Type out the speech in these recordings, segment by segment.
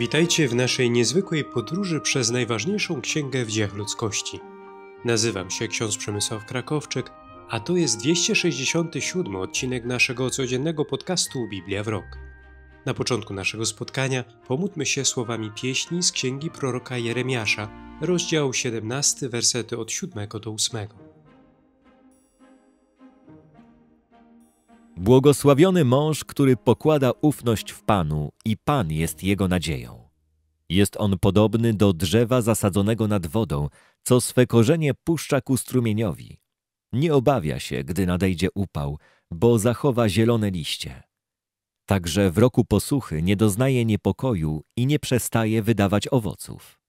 Witajcie w naszej niezwykłej podróży przez najważniejszą księgę w dziejach ludzkości. Nazywam się ksiądz Przemysław Krakowczyk, a to jest 267 odcinek naszego codziennego podcastu Biblia w rok. Na początku naszego spotkania pomódlmy się słowami pieśni z księgi proroka Jeremiasza, rozdział 17, wersety od 7 do 8. Błogosławiony mąż, który pokłada ufność w Panu i Pan jest jego nadzieją. Jest on podobny do drzewa zasadzonego nad wodą, co swe korzenie puszcza ku strumieniowi. Nie obawia się, gdy nadejdzie upał, bo zachowa zielone liście. Także w roku posuchy nie doznaje niepokoju i nie przestaje wydawać owoców.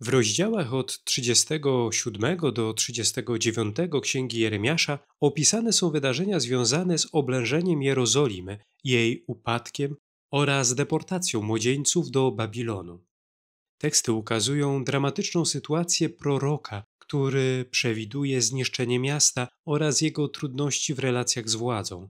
W rozdziałach od 37 do 39 księgi Jeremiasza opisane są wydarzenia związane z oblężeniem Jerozolimy, jej upadkiem oraz deportacją młodzieńców do Babilonu. Teksty ukazują dramatyczną sytuację proroka, który przewiduje zniszczenie miasta oraz jego trudności w relacjach z władzą.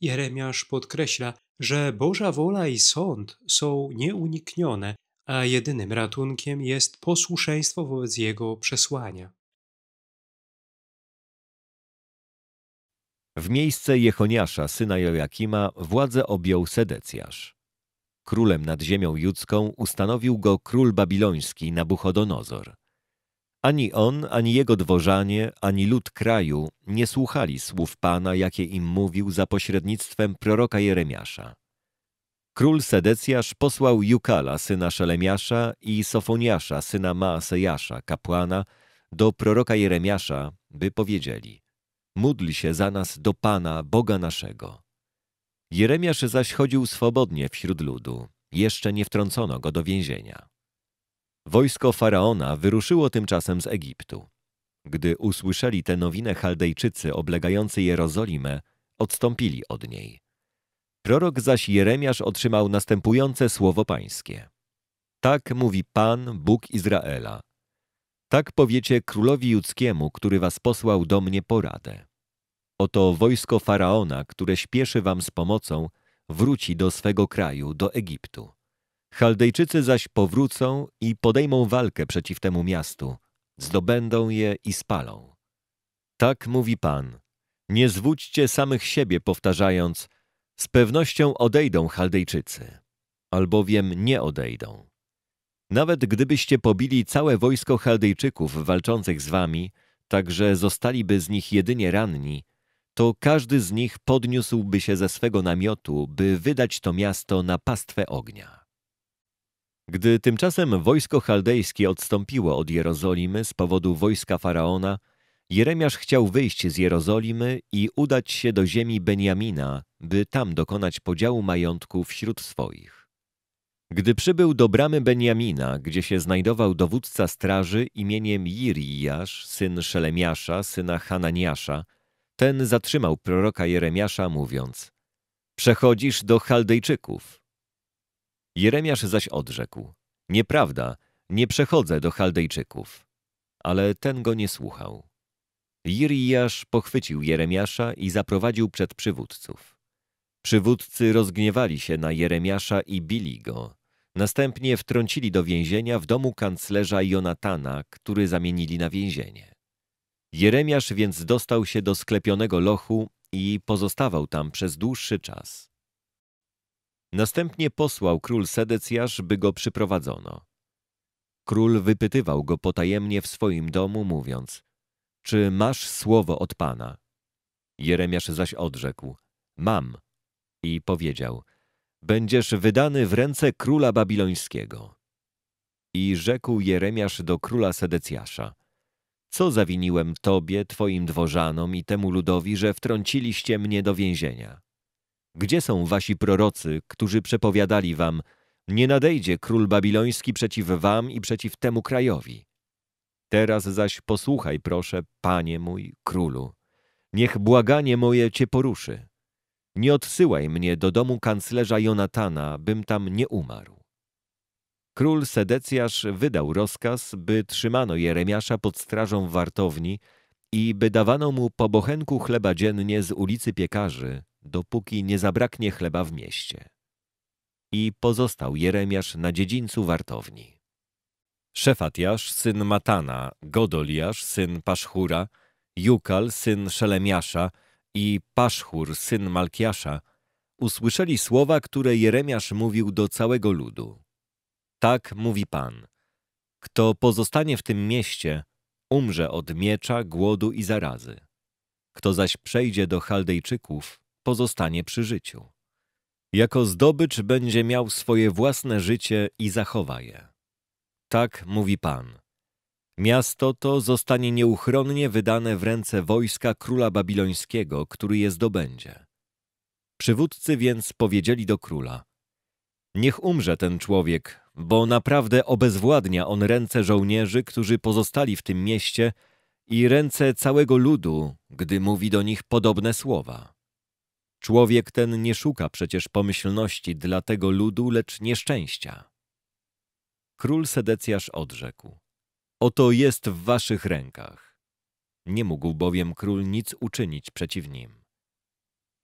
Jeremiasz podkreśla, że Boża wola i sąd są nieuniknione a jedynym ratunkiem jest posłuszeństwo wobec Jego przesłania. W miejsce Jechoniasza, syna Jojakima, władzę objął Sedecjasz. Królem nad ziemią judzką ustanowił go król babiloński Nabuchodonozor. Ani on, ani jego dworzanie, ani lud kraju nie słuchali słów Pana, jakie im mówił za pośrednictwem proroka Jeremiasza. Król Sedecjasz posłał Jukala, syna Szelemiasza i Sofoniasza, syna Maasejasza, kapłana, do proroka Jeremiasza, by powiedzieli Módl się za nas do Pana, Boga naszego. Jeremiasz zaś chodził swobodnie wśród ludu. Jeszcze nie wtrącono go do więzienia. Wojsko Faraona wyruszyło tymczasem z Egiptu. Gdy usłyszeli tę nowinę Chaldejczycy oblegający Jerozolimę, odstąpili od niej. Prorok zaś Jeremiasz otrzymał następujące słowo pańskie. Tak mówi Pan, Bóg Izraela. Tak powiecie królowi judzkiemu, który was posłał do mnie poradę. Oto wojsko Faraona, które śpieszy wam z pomocą, wróci do swego kraju, do Egiptu. Chaldejczycy zaś powrócą i podejmą walkę przeciw temu miastu, zdobędą je i spalą. Tak mówi Pan. Nie zwódźcie samych siebie, powtarzając – z pewnością odejdą Chaldejczycy, albowiem nie odejdą. Nawet gdybyście pobili całe wojsko Chaldejczyków walczących z wami, tak że zostaliby z nich jedynie ranni, to każdy z nich podniósłby się ze swego namiotu, by wydać to miasto na pastwę ognia. Gdy tymczasem wojsko chaldejskie odstąpiło od Jerozolimy z powodu wojska faraona, Jeremiasz chciał wyjść z Jerozolimy i udać się do ziemi Benjamina, by tam dokonać podziału majątku wśród swoich. Gdy przybył do bramy Benjamina, gdzie się znajdował dowódca straży imieniem Jirijasz, syn Szelemiasza, syna Hananiasza, ten zatrzymał proroka Jeremiasza, mówiąc Przechodzisz do Chaldejczyków. Jeremiasz zaś odrzekł Nieprawda, nie przechodzę do Chaldejczyków. Ale ten go nie słuchał. Jirijasz pochwycił Jeremiasza i zaprowadził przed przywódców. Przywódcy rozgniewali się na Jeremiasza i bili go. Następnie wtrącili do więzienia w domu kanclerza Jonatana, który zamienili na więzienie. Jeremiasz więc dostał się do sklepionego lochu i pozostawał tam przez dłuższy czas. Następnie posłał król Sedecjasz, by go przyprowadzono. Król wypytywał go potajemnie w swoim domu, mówiąc czy masz słowo od Pana? Jeremiasz zaś odrzekł: Mam. I powiedział: Będziesz wydany w ręce króla babilońskiego. I rzekł Jeremiasz do króla Sedecjasza: Co zawiniłem tobie, twoim dworzanom i temu ludowi, że wtrąciliście mnie do więzienia? Gdzie są wasi prorocy, którzy przepowiadali wam: Nie nadejdzie król babiloński przeciw wam i przeciw temu krajowi? Teraz zaś posłuchaj, proszę, panie mój królu. Niech błaganie moje cię poruszy. Nie odsyłaj mnie do domu kanclerza Jonatana, bym tam nie umarł. Król Sedecjasz wydał rozkaz, by trzymano Jeremiasza pod strażą wartowni i by dawano mu po bochenku chleba dziennie z ulicy Piekarzy, dopóki nie zabraknie chleba w mieście. I pozostał Jeremiasz na dziedzińcu wartowni. Szefatiasz, syn Matana, Godoliasz, syn Paszchura, Jukal, syn Szelemiasza i Paszchur, syn Malkiasza, usłyszeli słowa, które Jeremiasz mówił do całego ludu. Tak mówi Pan. Kto pozostanie w tym mieście, umrze od miecza, głodu i zarazy. Kto zaś przejdzie do Chaldejczyków, pozostanie przy życiu. Jako zdobycz będzie miał swoje własne życie i zachowa je. Tak mówi Pan. Miasto to zostanie nieuchronnie wydane w ręce wojska króla babilońskiego, który je zdobędzie. Przywódcy więc powiedzieli do króla: Niech umrze ten człowiek, bo naprawdę obezwładnia on ręce żołnierzy, którzy pozostali w tym mieście, i ręce całego ludu, gdy mówi do nich podobne słowa. Człowiek ten nie szuka przecież pomyślności dla tego ludu, lecz nieszczęścia. Król Sedecjasz odrzekł. Oto jest w waszych rękach. Nie mógł bowiem król nic uczynić przeciw nim.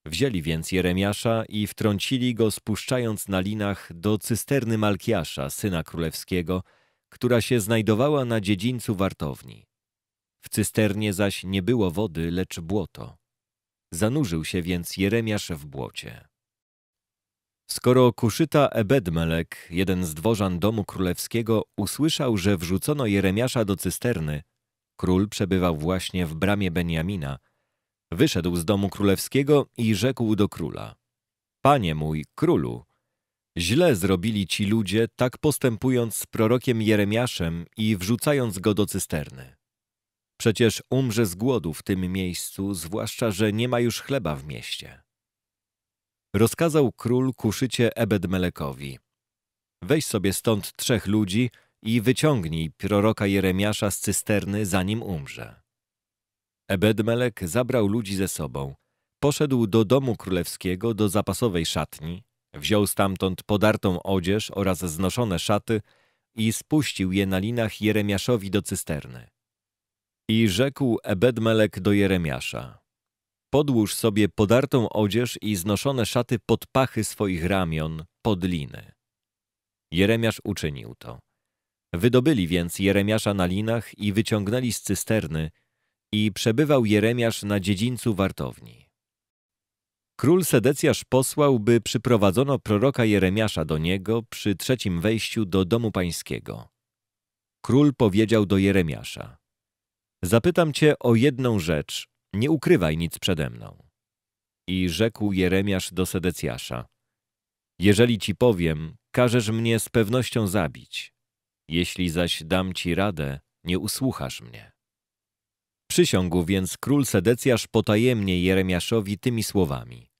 Wzięli więc Jeremiasza i wtrącili go, spuszczając na linach do cysterny Malkiasza, syna królewskiego, która się znajdowała na dziedzińcu wartowni. W cysternie zaś nie było wody, lecz błoto. Zanurzył się więc Jeremiasz w błocie. Skoro Kuszyta Ebedmelek, jeden z dworzan domu królewskiego, usłyszał, że wrzucono Jeremiasza do cysterny, król przebywał właśnie w bramie Benjamina, wyszedł z domu królewskiego i rzekł do króla. Panie mój, królu, źle zrobili ci ludzie, tak postępując z prorokiem Jeremiaszem i wrzucając go do cysterny. Przecież umrze z głodu w tym miejscu, zwłaszcza, że nie ma już chleba w mieście rozkazał król kuszycie Ebedmelekowi. Weź sobie stąd trzech ludzi i wyciągnij proroka Jeremiasza z cysterny, zanim umrze. Ebedmelek zabrał ludzi ze sobą. Poszedł do domu królewskiego, do zapasowej szatni, wziął stamtąd podartą odzież oraz znoszone szaty i spuścił je na linach Jeremiaszowi do cysterny. I rzekł Ebedmelek do Jeremiasza, Podłóż sobie podartą odzież i znoszone szaty pod pachy swoich ramion, pod liny. Jeremiasz uczynił to. Wydobyli więc Jeremiasza na linach i wyciągnęli z cysterny i przebywał Jeremiasz na dziedzińcu wartowni. Król Sedecjasz posłał, by przyprowadzono proroka Jeremiasza do niego przy trzecim wejściu do domu pańskiego. Król powiedział do Jeremiasza – Zapytam cię o jedną rzecz, nie ukrywaj nic przede mną. I rzekł Jeremiasz do Sedecjasza, jeżeli ci powiem, każesz mnie z pewnością zabić. Jeśli zaś dam ci radę, nie usłuchasz mnie. Przysiągł więc król Sedecjasz potajemnie Jeremiaszowi tymi słowami.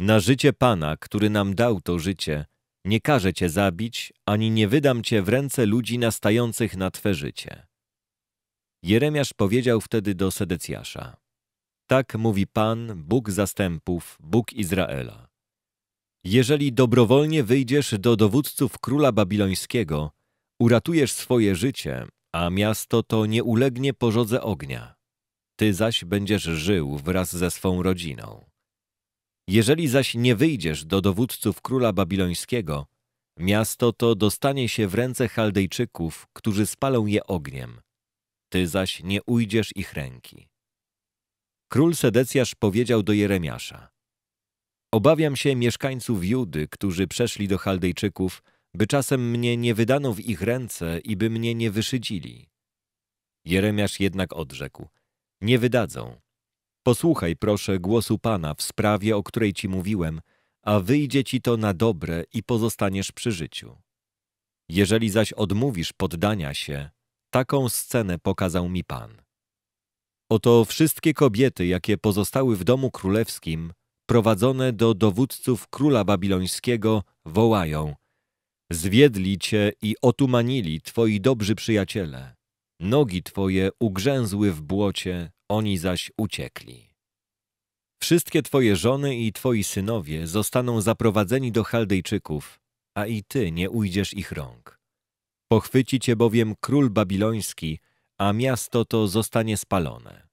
Na życie Pana, który nam dał to życie, nie każę cię zabić, ani nie wydam cię w ręce ludzi nastających na twe życie. Jeremiasz powiedział wtedy do Sedecjasza. Tak mówi Pan, Bóg zastępów, Bóg Izraela. Jeżeli dobrowolnie wyjdziesz do dowódców króla babilońskiego, uratujesz swoje życie, a miasto to nie ulegnie pożodze ognia. Ty zaś będziesz żył wraz ze swą rodziną. Jeżeli zaś nie wyjdziesz do dowódców króla babilońskiego, miasto to dostanie się w ręce Chaldejczyków, którzy spalą je ogniem. Ty zaś nie ujdziesz ich ręki. Król Sedecjasz powiedział do Jeremiasza Obawiam się mieszkańców Judy, którzy przeszli do Chaldejczyków, by czasem mnie nie wydano w ich ręce i by mnie nie wyszydzili. Jeremiasz jednak odrzekł Nie wydadzą. Posłuchaj proszę głosu Pana w sprawie, o której ci mówiłem, a wyjdzie ci to na dobre i pozostaniesz przy życiu. Jeżeli zaś odmówisz poddania się, taką scenę pokazał mi Pan. Oto wszystkie kobiety, jakie pozostały w domu królewskim, prowadzone do dowódców króla babilońskiego, wołają Zwiedli cię i otumanili twoi dobrzy przyjaciele. Nogi twoje ugrzęzły w błocie, oni zaś uciekli. Wszystkie twoje żony i twoi synowie zostaną zaprowadzeni do Chaldejczyków, a i ty nie ujdziesz ich rąk. Pochwyci cię bowiem król babiloński – a miasto to zostanie spalone.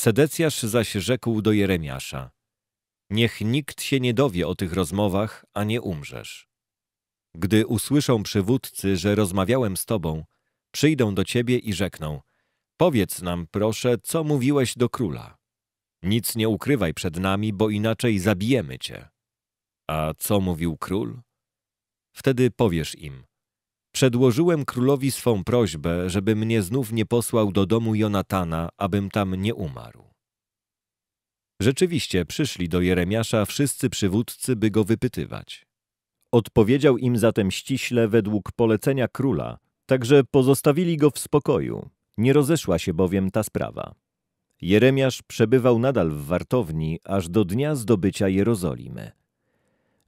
Sedecjasz zaś rzekł do Jeremiasza, Niech nikt się nie dowie o tych rozmowach, a nie umrzesz. Gdy usłyszą przywódcy, że rozmawiałem z tobą, przyjdą do ciebie i rzekną, powiedz nam proszę, co mówiłeś do króla. Nic nie ukrywaj przed nami, bo inaczej zabijemy cię. A co mówił król? Wtedy powiesz im, Przedłożyłem królowi swą prośbę, żeby mnie znów nie posłał do domu Jonatana, abym tam nie umarł. Rzeczywiście przyszli do Jeremiasza wszyscy przywódcy, by go wypytywać. Odpowiedział im zatem ściśle według polecenia króla, także pozostawili go w spokoju. Nie rozeszła się bowiem ta sprawa. Jeremiasz przebywał nadal w wartowni aż do dnia zdobycia Jerozolimy.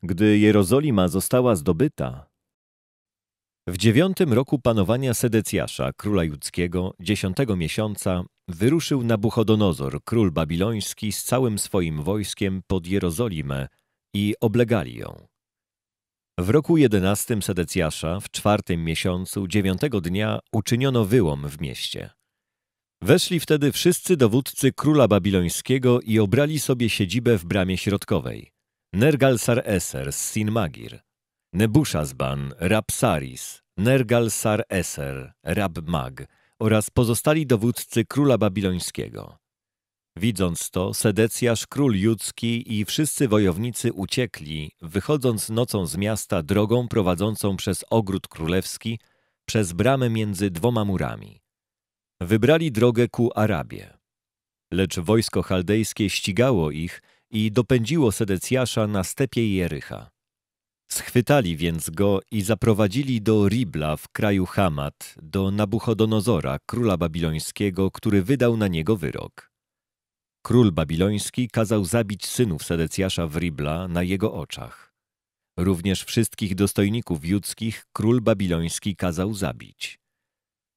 Gdy Jerozolima została zdobyta, w dziewiątym roku panowania Sedecjasza, króla judzkiego, dziesiątego miesiąca, wyruszył Nabuchodonozor, król babiloński, z całym swoim wojskiem pod Jerozolimę i oblegali ją. W roku jedenastym Sedecjasza, w czwartym miesiącu, dziewiątego dnia, uczyniono wyłom w mieście. Weszli wtedy wszyscy dowódcy króla babilońskiego i obrali sobie siedzibę w bramie środkowej. Nergalsar Eser z Sinmagir – Nebuszazban, Rapsaris, Nergal-Sar-Eser, Rab-Mag oraz pozostali dowódcy króla babilońskiego. Widząc to, Sedecjasz, król judzki i wszyscy wojownicy uciekli, wychodząc nocą z miasta drogą prowadzącą przez ogród królewski, przez bramę między dwoma murami. Wybrali drogę ku Arabie. Lecz wojsko chaldejskie ścigało ich i dopędziło Sedecjasza na stepie Jericha. Schwytali więc go i zaprowadzili do Ribla w kraju Hamat, do Nabuchodonozora, króla babilońskiego, który wydał na niego wyrok. Król babiloński kazał zabić synów Sedecjasza w Ribla na jego oczach. Również wszystkich dostojników judzkich król babiloński kazał zabić.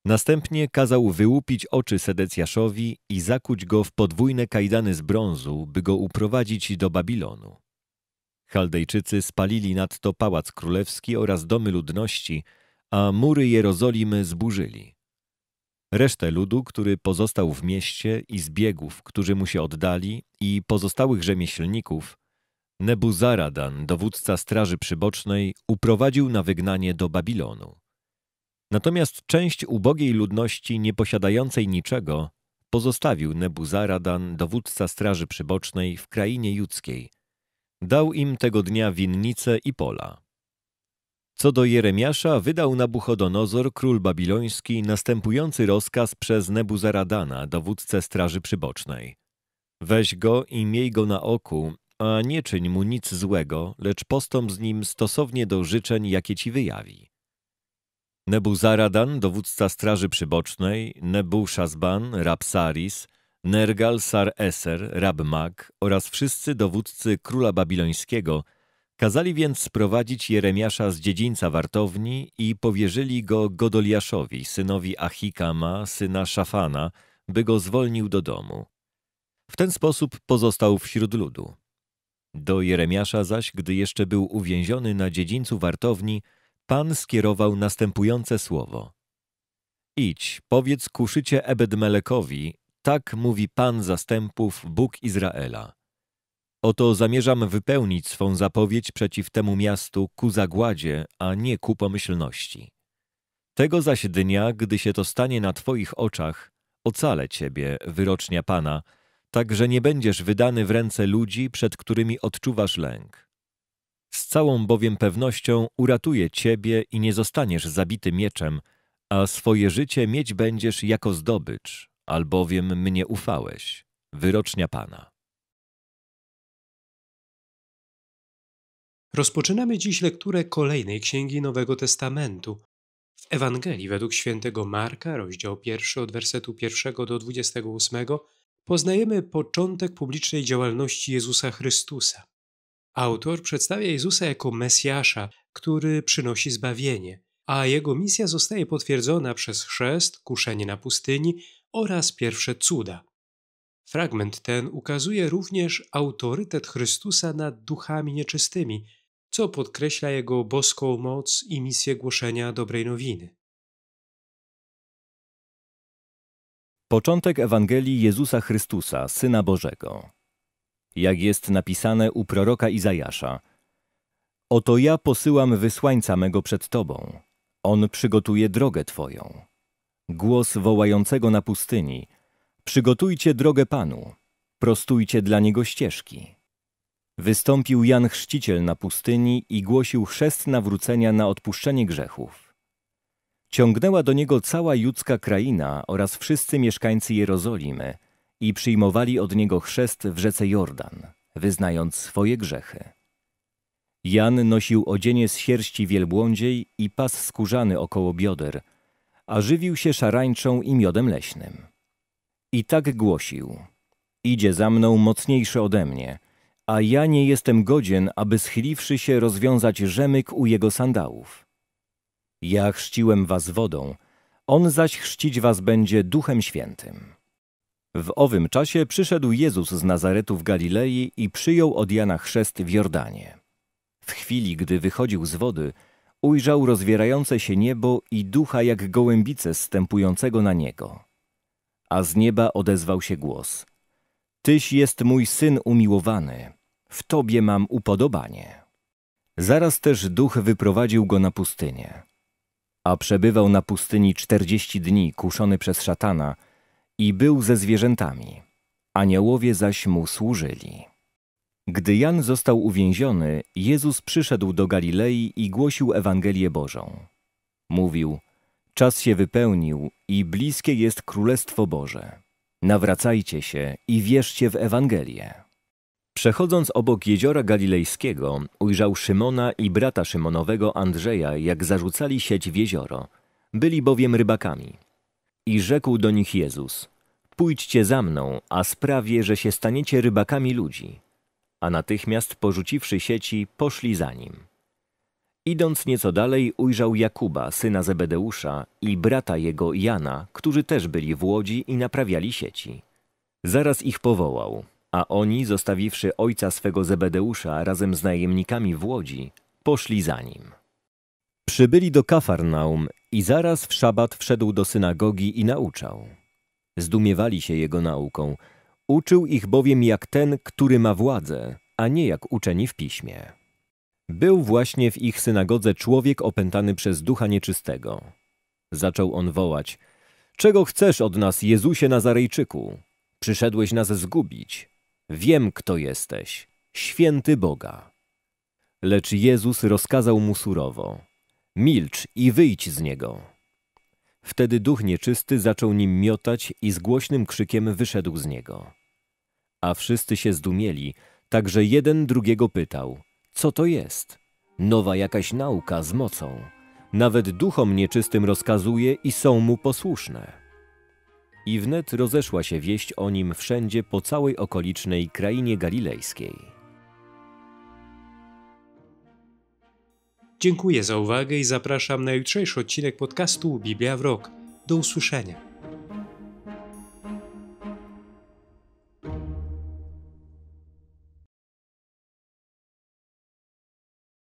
Następnie kazał wyłupić oczy Sedecjaszowi i zakuć go w podwójne kajdany z brązu, by go uprowadzić do Babilonu. Chaldejczycy spalili nadto pałac królewski oraz domy ludności, a mury Jerozolimy zburzyli. Resztę ludu, który pozostał w mieście i zbiegów, którzy mu się oddali i pozostałych rzemieślników, Nebuzaradan, dowódca straży przybocznej, uprowadził na wygnanie do Babilonu. Natomiast część ubogiej ludności nie posiadającej niczego pozostawił Nebuzaradan, dowódca straży przybocznej, w krainie judzkiej – Dał im tego dnia winnice i pola. Co do Jeremiasza, wydał Nabuchodonozor, król babiloński, następujący rozkaz przez Nebuzaradana, dowódcę Straży Przybocznej. Weź go i miej go na oku, a nie czyń mu nic złego, lecz postąp z nim stosownie do życzeń, jakie ci wyjawi. Nebuzaradan, dowódca Straży Przybocznej, Nebuszazban, Rapsaris – Nergal Sar-Eser, Rab Mag oraz wszyscy dowódcy króla babilońskiego kazali więc sprowadzić Jeremiasza z dziedzińca wartowni i powierzyli go Godoliaszowi, synowi Achikama, syna Szafana, by go zwolnił do domu. W ten sposób pozostał wśród ludu. Do Jeremiasza zaś, gdy jeszcze był uwięziony na dziedzińcu wartowni, Pan skierował następujące słowo. Idź, powiedz kuszycie Ebedmelekowi, tak mówi Pan zastępów, Bóg Izraela. Oto zamierzam wypełnić swą zapowiedź przeciw temu miastu ku zagładzie, a nie ku pomyślności. Tego zaś dnia, gdy się to stanie na Twoich oczach, ocalę Ciebie, wyrocznia Pana, tak że nie będziesz wydany w ręce ludzi, przed którymi odczuwasz lęk. Z całą bowiem pewnością uratuję Ciebie i nie zostaniesz zabity mieczem, a swoje życie mieć będziesz jako zdobycz, albowiem mnie ufałeś, wyrocznia Pana. Rozpoczynamy dziś lekturę kolejnej księgi Nowego Testamentu. W Ewangelii według świętego Marka, rozdział pierwszy od wersetu pierwszego do 28, poznajemy początek publicznej działalności Jezusa Chrystusa. Autor przedstawia Jezusa jako Mesjasza, który przynosi zbawienie – a jego misja zostaje potwierdzona przez chrzest, kuszenie na pustyni oraz pierwsze cuda. Fragment ten ukazuje również autorytet Chrystusa nad duchami nieczystymi, co podkreśla jego boską moc i misję głoszenia dobrej nowiny. Początek Ewangelii Jezusa Chrystusa, Syna Bożego. Jak jest napisane u proroka Izajasza: Oto ja posyłam wysłańca mego przed Tobą, on przygotuje drogę Twoją. Głos wołającego na pustyni. Przygotujcie drogę Panu, prostujcie dla Niego ścieżki. Wystąpił Jan Chrzciciel na pustyni i głosił chrzest nawrócenia na odpuszczenie grzechów. Ciągnęła do niego cała judzka kraina oraz wszyscy mieszkańcy Jerozolimy i przyjmowali od niego chrzest w rzece Jordan, wyznając swoje grzechy. Jan nosił odzienie z sierści wielbłądziej i pas skórzany około bioder, a żywił się szarańczą i miodem leśnym. I tak głosił. Idzie za mną mocniejszy ode mnie, a ja nie jestem godzien, aby schyliwszy się rozwiązać rzemyk u jego sandałów. Ja chrzciłem was wodą, on zaś chrzcić was będzie Duchem Świętym. W owym czasie przyszedł Jezus z Nazaretu w Galilei i przyjął od Jana chrzest w Jordanie w chwili, gdy wychodził z wody, ujrzał rozwierające się niebo i ducha jak gołębice stępującego na niego. A z nieba odezwał się głos. Tyś jest mój syn umiłowany, w tobie mam upodobanie. Zaraz też duch wyprowadził go na pustynię. A przebywał na pustyni czterdzieści dni, kuszony przez szatana, i był ze zwierzętami. Aniołowie zaś mu służyli. Gdy Jan został uwięziony, Jezus przyszedł do Galilei i głosił Ewangelię Bożą. Mówił, czas się wypełnił i bliskie jest Królestwo Boże. Nawracajcie się i wierzcie w Ewangelię. Przechodząc obok jeziora galilejskiego, ujrzał Szymona i brata Szymonowego Andrzeja, jak zarzucali sieć w jezioro. Byli bowiem rybakami. I rzekł do nich Jezus, pójdźcie za mną, a sprawię, że się staniecie rybakami ludzi a natychmiast porzuciwszy sieci, poszli za nim. Idąc nieco dalej, ujrzał Jakuba, syna Zebedeusza, i brata jego Jana, którzy też byli w łodzi i naprawiali sieci. Zaraz ich powołał, a oni, zostawiwszy ojca swego Zebedeusza razem z najemnikami w łodzi, poszli za nim. Przybyli do Kafarnaum i zaraz w szabat wszedł do synagogi i nauczał. Zdumiewali się jego nauką, Uczył ich bowiem jak ten, który ma władzę, a nie jak uczeni w piśmie. Był właśnie w ich synagodze człowiek opętany przez ducha nieczystego. Zaczął on wołać: Czego chcesz od nas, Jezusie Nazarejczyku? Przyszedłeś nas zgubić. Wiem, kto jesteś, święty Boga. Lecz Jezus rozkazał mu surowo: Milcz i wyjdź z niego. Wtedy duch nieczysty zaczął nim miotać i z głośnym krzykiem wyszedł z niego. A wszyscy się zdumieli, także jeden drugiego pytał: Co to jest? Nowa jakaś nauka z mocą. Nawet duchom nieczystym rozkazuje i są mu posłuszne. I wnet rozeszła się wieść o nim wszędzie po całej okolicznej krainie galilejskiej. Dziękuję za uwagę i zapraszam na jutrzejszy odcinek podcastu Biblia w Rok. Do usłyszenia.